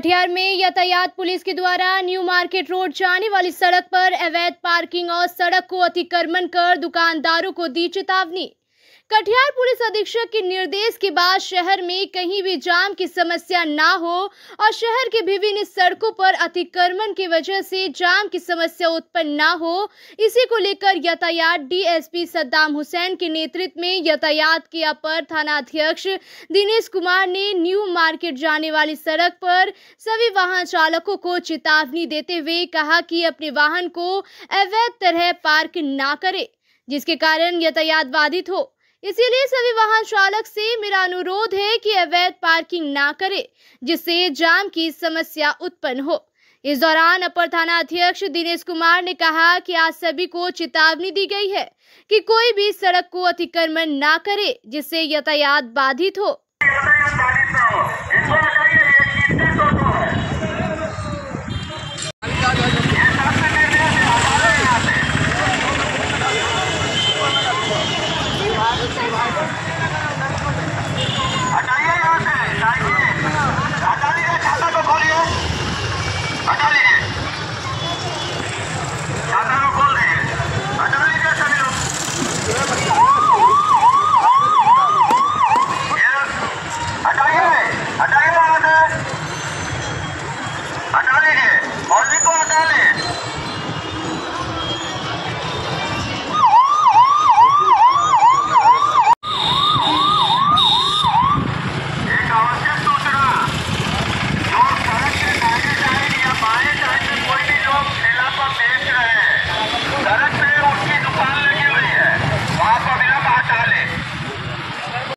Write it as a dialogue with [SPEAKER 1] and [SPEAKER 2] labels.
[SPEAKER 1] कटिहार में यातायात पुलिस के द्वारा न्यू मार्केट रोड जाने वाली सड़क पर अवैध पार्किंग और सड़क को अतिक्रमण कर दुकानदारों को दी चेतावनी कटिहार पुलिस अधीक्षक के निर्देश के बाद शहर में कहीं भी जाम की समस्या ना हो और शहर के विभिन्न सड़कों पर अतिक्रमण की वजह से जाम की समस्या उत्पन्न ना हो इसी को लेकर यातायात डीएसपी सद्दाम हुसैन के नेतृत्व में यातायात के अपर थाना अध्यक्ष दिनेश कुमार ने न्यू मार्केट जाने वाली सड़क पर सभी वाहन चालकों को चेतावनी देते हुए कहा कि अपने वाहन को अवैध तरह पार्क ना करे जिसके कारण यातायात बाधित हो इसीलिए सभी वाहन चालक से मेरा अनुरोध है कि अवैध पार्किंग ना करें जिससे जाम की समस्या उत्पन्न हो इस दौरान अपर थाना अध्यक्ष दिनेश कुमार ने कहा कि आज सभी को चेतावनी दी गई है कि कोई भी सड़क को अतिक्रमण ना करे जिससे यातायात बाधित हो